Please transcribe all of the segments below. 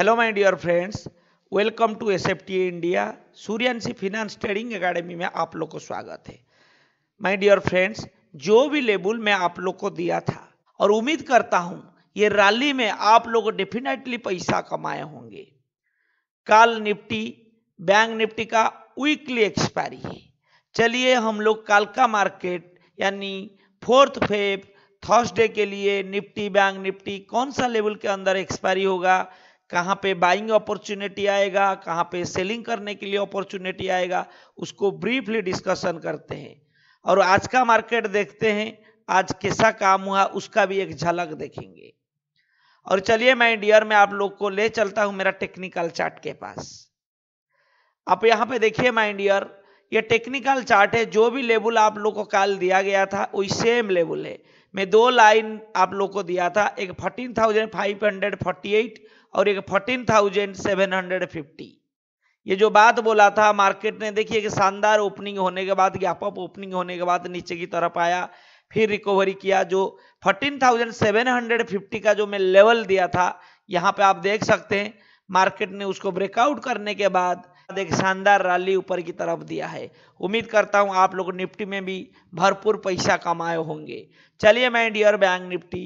hello my dear friends welcome to sfta India Suryanshi finance trading academy में आप लोग को स्वागत है माय डियर फ्रेंड्स जो भी लेबुल मैं आप लोग को दिया था और उम्मीद करता हूं ये रैली में आप लोग डेफिनेटली पैसा कमाए होंगे काल निफ्टी बैंक निफ्टी का वीकली एक्सपायरी है चलिए हम लोग काल का मार्केट यानी फोर्थ फेब थर्सडे के लिए निफ्टी बैंक निफ्टी कौन सा लेवल के अंदर एक्सपायरी होगा कहाँ पे बाइंग अपॉर्चुनिटी आएगा कहाँ पे सेलिंग करने के लिए अपॉर्चुनिटी आएगा उसको ब्रीफली डिस्कशन करते हैं और आज का मार्केट देखते हैं आज कैसा काम हुआ उसका भी एक झलक देखेंगे और चलिए मैं इंडियर में आप लोग को ले चलता हूं मेरा टेक्निकल चार्ट के पास आप यहां पे देखिए माइंड डियर ये टेक्निकल चार्ट है जो भी लेवल आप लोग को काल दिया गया था वही सेम लेवल है में दो लाइन आप लोग को दिया था एक fourteen thousand five hundred forty eight और एक fourteen thousand seven hundred fifty ये जो बात बोला था मार्केट ने देखिए कि शानदार ओपनिंग होने के बाद गैप अप ओपनिंग होने के बाद नीचे की तरफ आया फिर रिकवरी किया जो 14,750 का जो मैं लेवल दिया था यहाँ पे आप देख सकते हैं मार्केट ने उसको ब्रेकआउट करने के बाद बाद एक शानदार रैली ऊपर की तरफ दिया है उम्मीद करता हूं आप लोग निफ्टी में भी भरपूर पैसा कमाए होंगे चलिए मैं डियर बैंक निफ्टी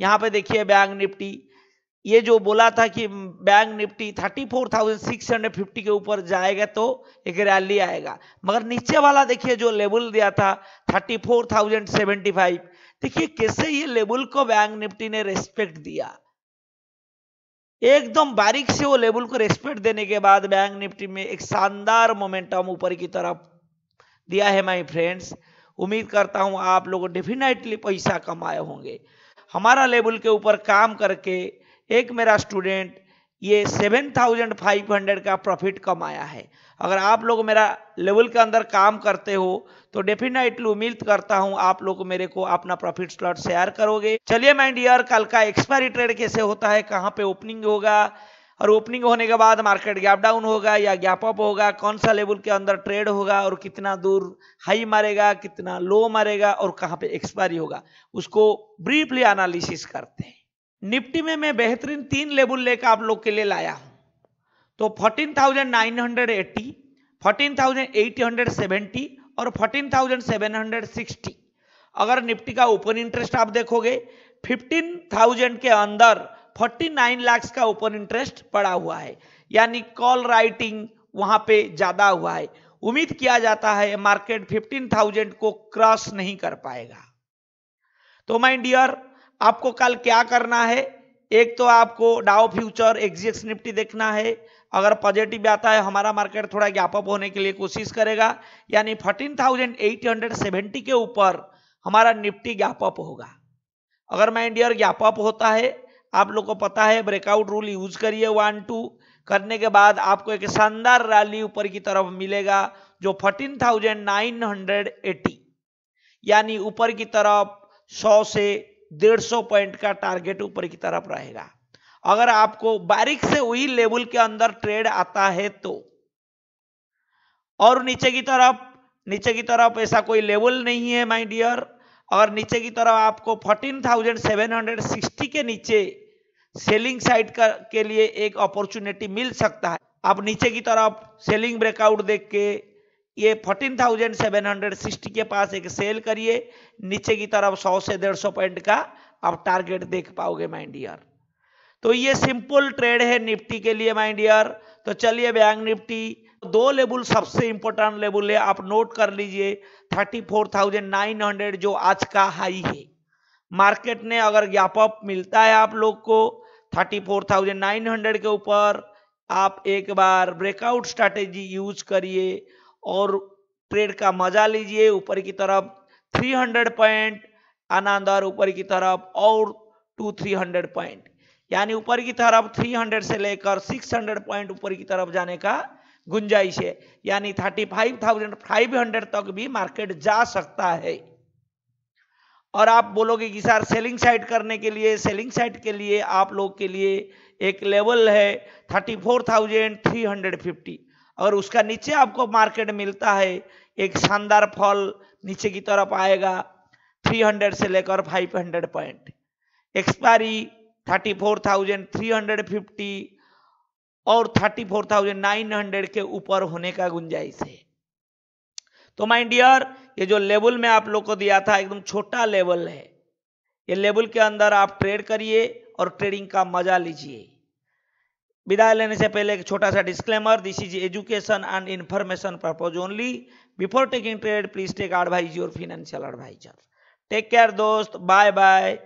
यहाँ पे देखिए बैंक निफ्टी ये जो बोला था कि बैंक निफ्टी 34,650 के ऊपर जाएगा तो एक रैली आएगा मगर नीचे वाला देखिए जो लेवल दिया था 34,075 देखिए कैसे ये लेवल को बैंक निफ्टी ने रेस्पेक्ट दिया एकदम बारीक से वो लेवल को रेस्पेक्ट देने के बाद बैंक निफ्टी में एक शानदार मोमेंटम ऊपर की तरफ दिया है माय फ्रेंड्स उम्मीद करता हूं आप लोग डेफिनेटली पैसा कमाए होंगे हमारा लेवल के ऊपर काम करके एक मेरा स्टूडेंट ये 7,500 का प्रॉफिट कमाया है अगर आप लोग मेरा लेवल के अंदर काम करते हो तो डेफिनेटली उम्मीद करता हूं आप लोग मेरे को अपना प्रॉफिट स्लॉट शेयर करोगे चलिए माइंड ईयर कल का एक्सपायरी ट्रेड कैसे होता है कहाँ पे ओपनिंग होगा और ओपनिंग होने के बाद मार्केट गैप डाउन होगा या गैप अप होगा कौन सा लेवल के अंदर ट्रेड होगा और कितना दूर हाई मारेगा कितना लो मारेगा और कहाँ पे एक्सपायरी होगा उसको ब्रीफली एनालिसिस करते हैं निफ्टी में मैं बेहतरीन तीन लेवल लेकर आप लोग के लिए लाया हूं तो 14,980, 14,870 और 14,760 अगर निफ्टी का ओपन इंटरेस्ट आप देखोगे 15,000 के अंदर 49 लाख का ओपन इंटरेस्ट पड़ा हुआ है यानी कॉल राइटिंग वहां पे ज्यादा हुआ है उम्मीद किया जाता है मार्केट 15,000 को क्रॉस नहीं कर पाएगा तो माइंड डियर आपको कल क्या करना है एक तो आपको डाउ फ्यूचर एक्जिक्स निफ्टी देखना है अगर पॉजिटिव आता है हमारा मार्केट थोड़ा गैप अप होने के लिए कोशिश करेगा यानी सेवेंटी के ऊपर हमारा निफ्टी गैप अप होगा अगर माइंड ईयर गैप अप होता है आप लोग को पता है ब्रेकआउट रूल यूज करिए वन टू करने के बाद आपको एक शानदार रैली ऊपर की तरफ मिलेगा जो fourteen thousand nine hundred eighty यानी ऊपर की तरफ सौ से डेढ़ सौ पॉइंट का टारगेट ऊपर की तरफ रहेगा अगर आपको बारीक से वही लेवल के अंदर ट्रेड आता है तो और नीचे की तरफ नीचे की तरफ ऐसा कोई लेवल नहीं है माय डियर और नीचे की तरफ आपको 14,760 के नीचे सेलिंग साइड का के लिए एक अपॉर्चुनिटी मिल सकता है आप नीचे की तरफ सेलिंग ब्रेकआउट देख के ये 14,760 के पास एक सेल करिए नीचे की तरफ 100 से 150 पॉइंट का आप टारगेट देख पाओगे माइंड ईयर तो ये सिंपल ट्रेड है निफ्टी के लिए माइंड ईयर तो चलिए बैंक निफ्टी दो लेवल सबसे इंपॉर्टेंट लेवल है आप नोट कर लीजिए 34,900 जो आज का हाई है मार्केट ने अगर गैप अप मिलता है आप लोग को 34,900 के ऊपर आप एक बार ब्रेकआउट स्ट्रैटेजी यूज करिए और ट्रेड का मजा लीजिए ऊपर की तरफ 300 पॉइंट अनादर ऊपर की तरफ और टू 300 पॉइंट यानी ऊपर की तरफ 300 से लेकर 600 पॉइंट ऊपर की तरफ जाने का गुंजाइश है यानी 35,500 तक भी मार्केट जा सकता है और आप बोलोगे कि सर सेलिंग साइड करने के लिए सेलिंग साइड के लिए आप लोग के लिए एक लेवल है फिफ्टी अगर उसका नीचे आपको मार्केट मिलता है एक शानदार फॉल नीचे की तरफ आएगा 300 से लेकर 500 पॉइंट एक्सपायरी 34,350 और 34,900 के ऊपर होने का गुंजाइश है तो माय डियर ये जो लेवल में आप लोग को दिया था एकदम छोटा लेवल है ये लेवल के अंदर आप ट्रेड करिए और ट्रेडिंग का मजा लीजिए विदाई लेने से पहले एक छोटा सा disclaimer this is education and information purpose only before taking trade please take advice your financial advisor take care दोस्त बाय बाय